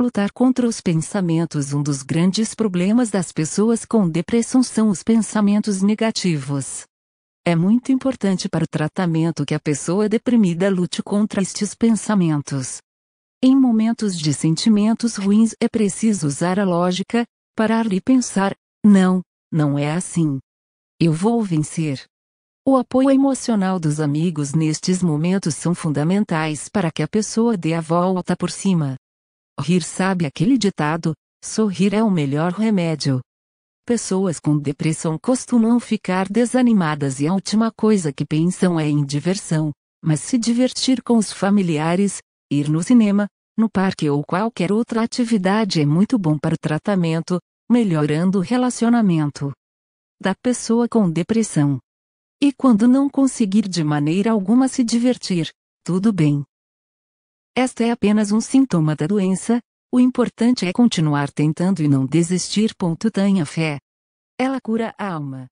Lutar contra os pensamentos Um dos grandes problemas das pessoas com depressão são os pensamentos negativos. É muito importante para o tratamento que a pessoa deprimida lute contra estes pensamentos. Em momentos de sentimentos ruins é preciso usar a lógica, parar e pensar: não, não é assim. Eu vou vencer. O apoio emocional dos amigos nestes momentos são fundamentais para que a pessoa dê a volta por cima. Rir sabe aquele ditado: sorrir é o melhor remédio. Pessoas com depressão costumam ficar desanimadas e a última coisa que pensam é em diversão, mas se divertir com os familiares, ir no cinema, no parque ou qualquer outra atividade é muito bom para o tratamento, melhorando o relacionamento da pessoa com depressão. E quando não conseguir de maneira alguma se divertir, tudo bem. Esta é apenas um sintoma da doença, o importante é continuar tentando e não desistir. Tenha fé. Ela cura a alma.